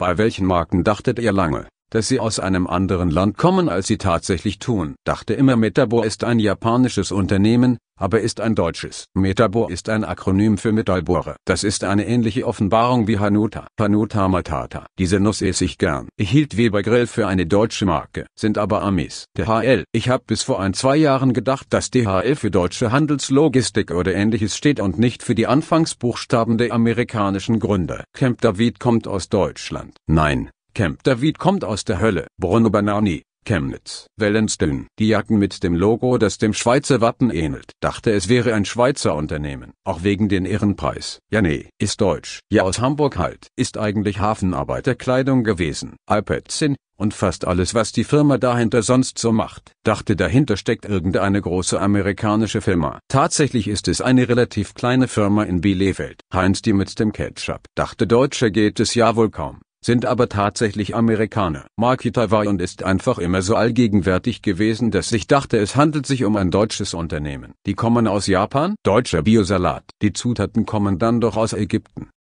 Bei welchen Marken dachtet ihr lange dass sie aus einem anderen Land kommen, als sie tatsächlich tun. Dachte immer Metabo ist ein japanisches Unternehmen, aber ist ein deutsches. Metabo ist ein Akronym für Metallbohrer. Das ist eine ähnliche Offenbarung wie Hanuta. Hanuta Matata. Diese Nuss esse ich gern. Ich hielt Weber Grill für eine deutsche Marke, sind aber Amis. DHL. Ich habe bis vor ein zwei Jahren gedacht, dass DHL für deutsche Handelslogistik oder ähnliches steht und nicht für die Anfangsbuchstaben der amerikanischen Gründer. Camp David kommt aus Deutschland. Nein, Camp David kommt aus der Hölle. Bruno Banani, Chemnitz. Wellenstein. Die Jacken mit dem Logo, das dem Schweizer Wappen ähnelt. Dachte es wäre ein Schweizer Unternehmen. Auch wegen den Ehrenpreis. Ja nee, ist deutsch. Ja aus Hamburg halt. Ist eigentlich Hafenarbeiterkleidung gewesen. iPads in und fast alles, was die Firma dahinter sonst so macht. Dachte dahinter steckt irgendeine große amerikanische Firma. Tatsächlich ist es eine relativ kleine Firma in Bielefeld. Heinz die mit dem Ketchup. Dachte Deutsche geht es ja wohl kaum sind aber tatsächlich Amerikaner. Makita war und ist einfach immer so allgegenwärtig gewesen, dass ich dachte, es handelt sich um ein deutsches Unternehmen. Die kommen aus Japan, deutscher Biosalat. Die Zutaten kommen dann doch aus Ägypten.